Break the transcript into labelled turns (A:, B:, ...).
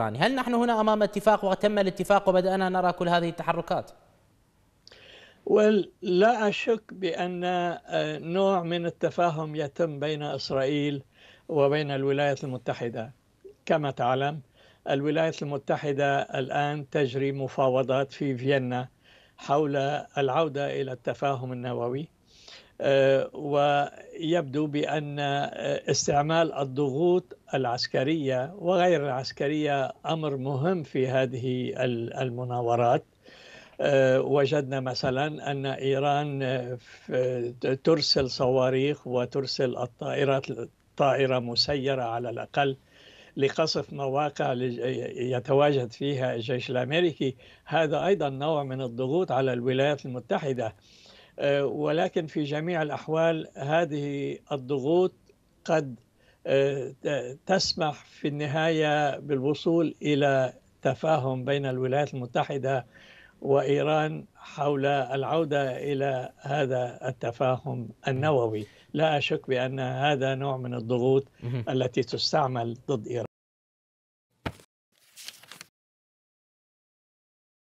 A: الإيراني هل نحن هنا أمام اتفاق وتم الاتفاق وبدأنا نرى كل هذه التحركات ولا أشك بأن آه، نوع من التفاهم يتم بين إسرائيل وبين الولايات المتحدة كما تعلم الولايات المتحدة الآن تجري مفاوضات في فيينا حول العودة إلى التفاهم النووي آه، ويبدو بأن آه، استعمال الضغوط العسكرية وغير العسكرية أمر مهم في هذه المناورات آه، وجدنا مثلا أن إيران ترسل صواريخ وترسل الطائرات طائرة مسيرة على الأقل لقصف مواقع يتواجد فيها الجيش الامريكي هذا ايضا نوع من الضغوط على الولايات المتحده آه، ولكن في جميع الأحوال هذه الضغوط قد آه، تسمح في النهاية بالوصول إلى تفاهم بين الولايات المتحدة وإيران حول العودة إلى هذا التفاهم النووي لا أشك بأن هذا نوع من الضغوط التي تستعمل ضد إيران